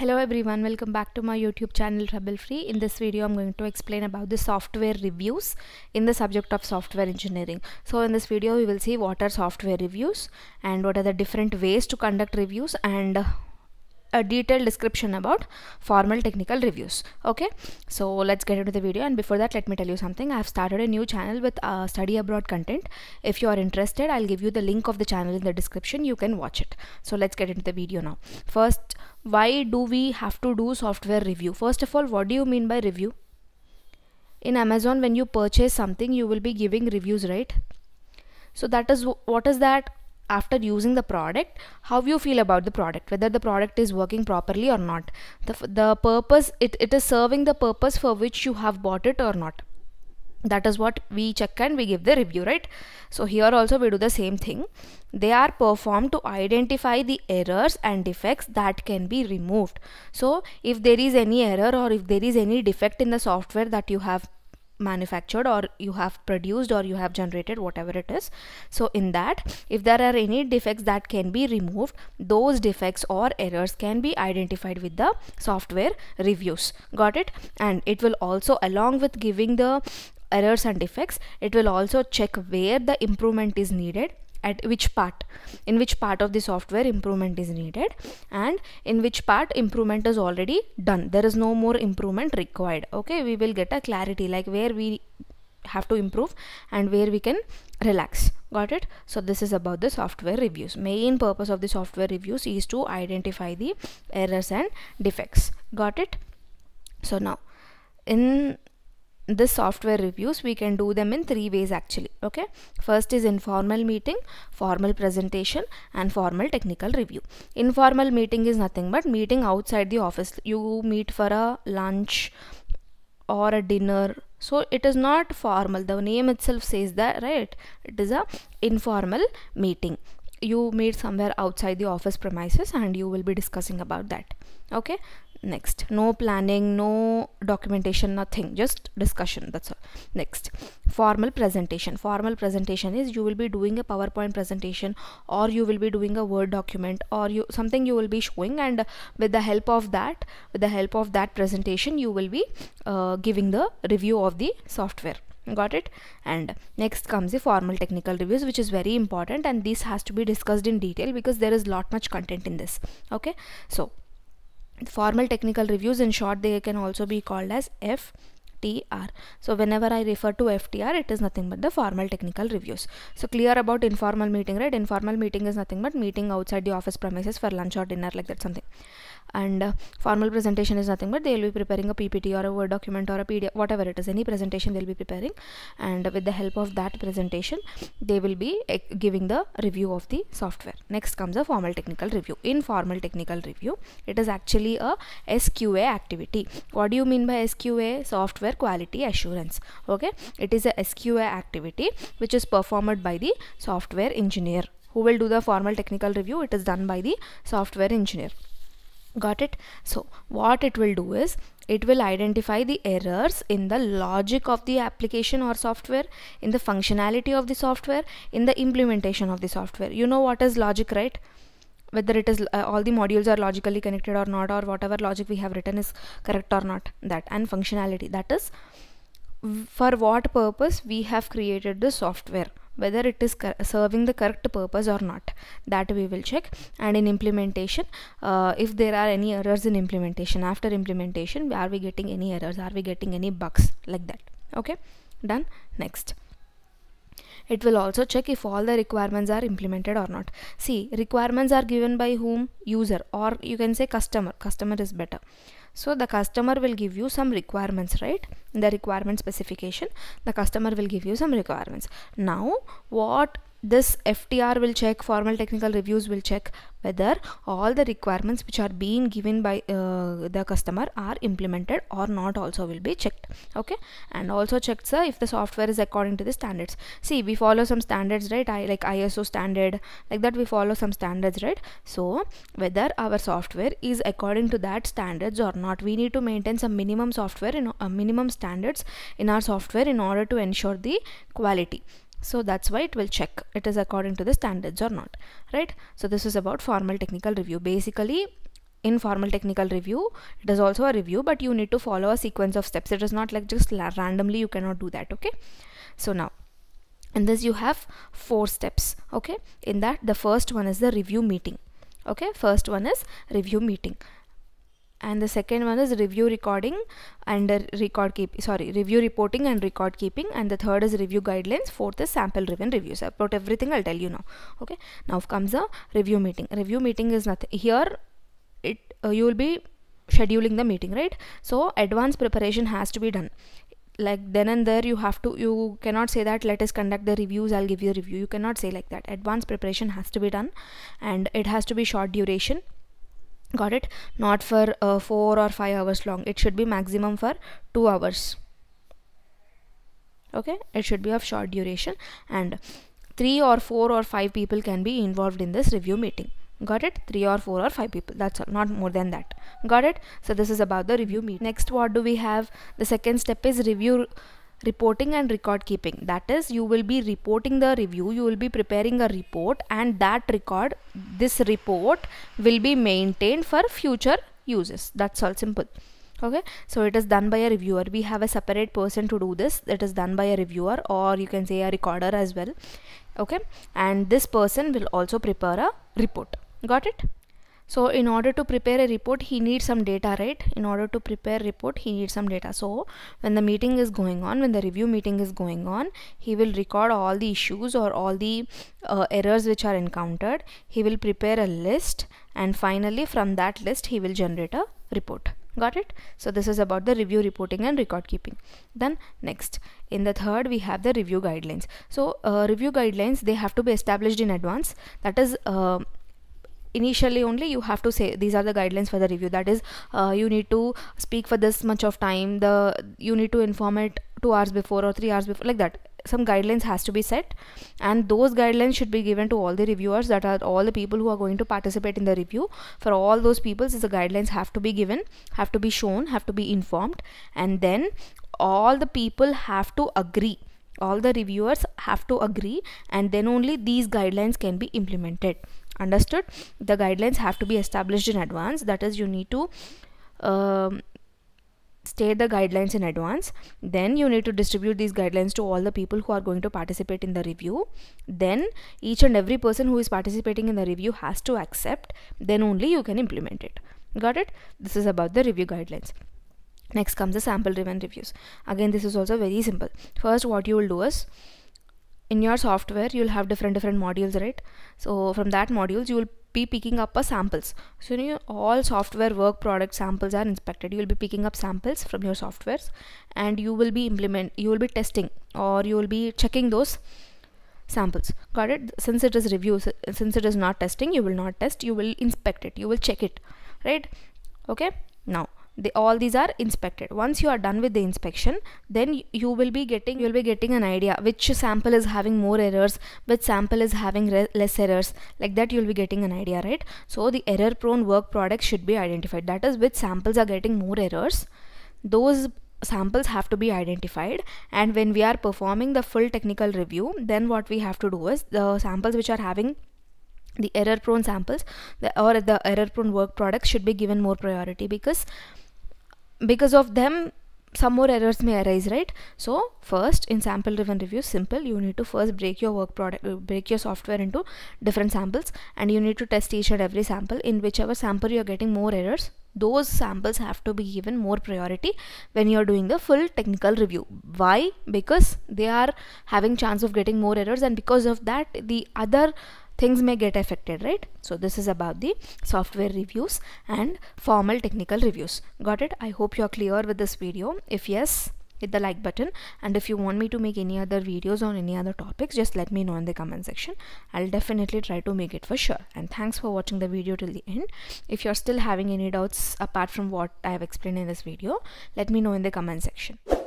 Hello everyone, welcome back to my YouTube channel Trouble Free. In this video, I'm going to explain about the software reviews in the subject of software engineering. So in this video, we will see what are software reviews and what are the different ways to conduct reviews and a detailed description about formal technical reviews okay so let's get into the video and before that let me tell you something i have started a new channel with uh, study abroad content if you are interested i'll give you the link of the channel in the description you can watch it so let's get into the video now first why do we have to do software review first of all what do you mean by review in amazon when you purchase something you will be giving reviews right so that is what is that after using the product how you feel about the product whether the product is working properly or not the, the purpose it, it is serving the purpose for which you have bought it or not that is what we check and we give the review right so here also we do the same thing they are performed to identify the errors and defects that can be removed so if there is any error or if there is any defect in the software that you have manufactured or you have produced or you have generated whatever it is so in that if there are any defects that can be removed those defects or errors can be identified with the software reviews got it and it will also along with giving the errors and defects it will also check where the improvement is needed at which part in which part of the software improvement is needed and in which part improvement is already done there is no more improvement required okay we will get a clarity like where we have to improve and where we can relax got it so this is about the software reviews main purpose of the software reviews is to identify the errors and defects got it so now in this software reviews we can do them in three ways actually okay first is informal meeting formal presentation and formal technical review informal meeting is nothing but meeting outside the office you meet for a lunch or a dinner so it is not formal the name itself says that right it is a informal meeting you meet somewhere outside the office premises and you will be discussing about that okay next no planning no documentation nothing just discussion that's all next formal presentation formal presentation is you will be doing a powerpoint presentation or you will be doing a word document or you something you will be showing and with the help of that with the help of that presentation you will be uh, giving the review of the software got it and next comes the formal technical reviews which is very important and this has to be discussed in detail because there is lot much content in this okay so formal technical reviews in short they can also be called as FTR so whenever I refer to FTR it is nothing but the formal technical reviews so clear about informal meeting right informal meeting is nothing but meeting outside the office premises for lunch or dinner like that something and uh, formal presentation is nothing but they will be preparing a ppt or a word document or a pdf whatever it is any presentation they'll be preparing and with the help of that presentation they will be eh, giving the review of the software next comes a formal technical review in formal technical review it is actually a sqa activity what do you mean by sqa software quality assurance okay it is a sqa activity which is performed by the software engineer who will do the formal technical review it is done by the software engineer got it so what it will do is it will identify the errors in the logic of the application or software in the functionality of the software in the implementation of the software you know what is logic right whether it is uh, all the modules are logically connected or not or whatever logic we have written is correct or not that and functionality that is for what purpose we have created the software whether it is serving the correct purpose or not that we will check and in implementation uh, if there are any errors in implementation after implementation are we getting any errors are we getting any bugs like that okay done next it will also check if all the requirements are implemented or not. See, requirements are given by whom? User or you can say customer. Customer is better. So the customer will give you some requirements, right? the requirement specification, the customer will give you some requirements. Now, what this FTR will check, formal technical reviews will check whether all the requirements which are being given by uh, the customer are implemented or not also will be checked okay and also checked, sir, if the software is according to the standards see we follow some standards right I like ISO standard like that we follow some standards right so whether our software is according to that standards or not we need to maintain some minimum software in uh, minimum standards in our software in order to ensure the quality so that's why it will check it is according to the standards or not right so this is about formal technical review basically in formal technical review it is also a review but you need to follow a sequence of steps it is not like just randomly you cannot do that okay so now in this you have four steps okay in that the first one is the review meeting okay first one is review meeting and the second one is review recording and record keep sorry review reporting and record keeping and the third is review guidelines fourth is sample driven reviews about everything i'll tell you now okay now comes the review meeting review meeting is nothing here it uh, you will be scheduling the meeting right so advanced preparation has to be done like then and there you have to you cannot say that let us conduct the reviews i'll give you a review you cannot say like that advanced preparation has to be done and it has to be short duration got it not for uh, 4 or 5 hours long it should be maximum for 2 hours okay it should be of short duration and 3 or 4 or 5 people can be involved in this review meeting got it 3 or 4 or 5 people that's all not more than that got it so this is about the review meeting. next what do we have the second step is review reporting and record keeping that is you will be reporting the review you will be preparing a report and that record this report will be maintained for future uses that's all simple okay so it is done by a reviewer we have a separate person to do this it is done by a reviewer or you can say a recorder as well okay and this person will also prepare a report got it so in order to prepare a report he needs some data right in order to prepare report he needs some data so when the meeting is going on when the review meeting is going on he will record all the issues or all the uh, errors which are encountered he will prepare a list and finally from that list he will generate a report got it so this is about the review reporting and record keeping then next in the third we have the review guidelines so uh, review guidelines they have to be established in advance that is uh, initially only you have to say these are the guidelines for the review that is uh, you need to speak for this much of time the you need to inform it two hours before or three hours before like that some guidelines has to be set and those guidelines should be given to all the reviewers that are all the people who are going to participate in the review for all those people the guidelines have to be given have to be shown have to be informed and then all the people have to agree all the reviewers have to agree and then only these guidelines can be implemented understood the guidelines have to be established in advance that is you need to um, state the guidelines in advance then you need to distribute these guidelines to all the people who are going to participate in the review then each and every person who is participating in the review has to accept then only you can implement it got it this is about the review guidelines next comes the sample driven reviews again this is also very simple first what you will do is in your software you'll have different different modules right so from that modules you will be picking up a samples so you know, all software work product samples are inspected you will be picking up samples from your softwares and you will be implement you will be testing or you will be checking those samples got it since it is review since it is not testing you will not test you will inspect it you will check it right okay now the, all these are inspected once you are done with the inspection then you will be getting you will be getting an idea which sample is having more errors which sample is having less errors like that you'll be getting an idea right so the error prone work products should be identified that is which samples are getting more errors those samples have to be identified and when we are performing the full technical review then what we have to do is the samples which are having the error prone samples the, or the error prone work products should be given more priority because because of them some more errors may arise right so first in sample driven review simple you need to first break your work product uh, break your software into different samples and you need to test each and every sample in whichever sample you are getting more errors those samples have to be given more priority when you are doing the full technical review why because they are having chance of getting more errors and because of that the other things may get affected right so this is about the software reviews and formal technical reviews got it i hope you're clear with this video if yes hit the like button and if you want me to make any other videos on any other topics just let me know in the comment section i'll definitely try to make it for sure and thanks for watching the video till the end if you're still having any doubts apart from what i have explained in this video let me know in the comment section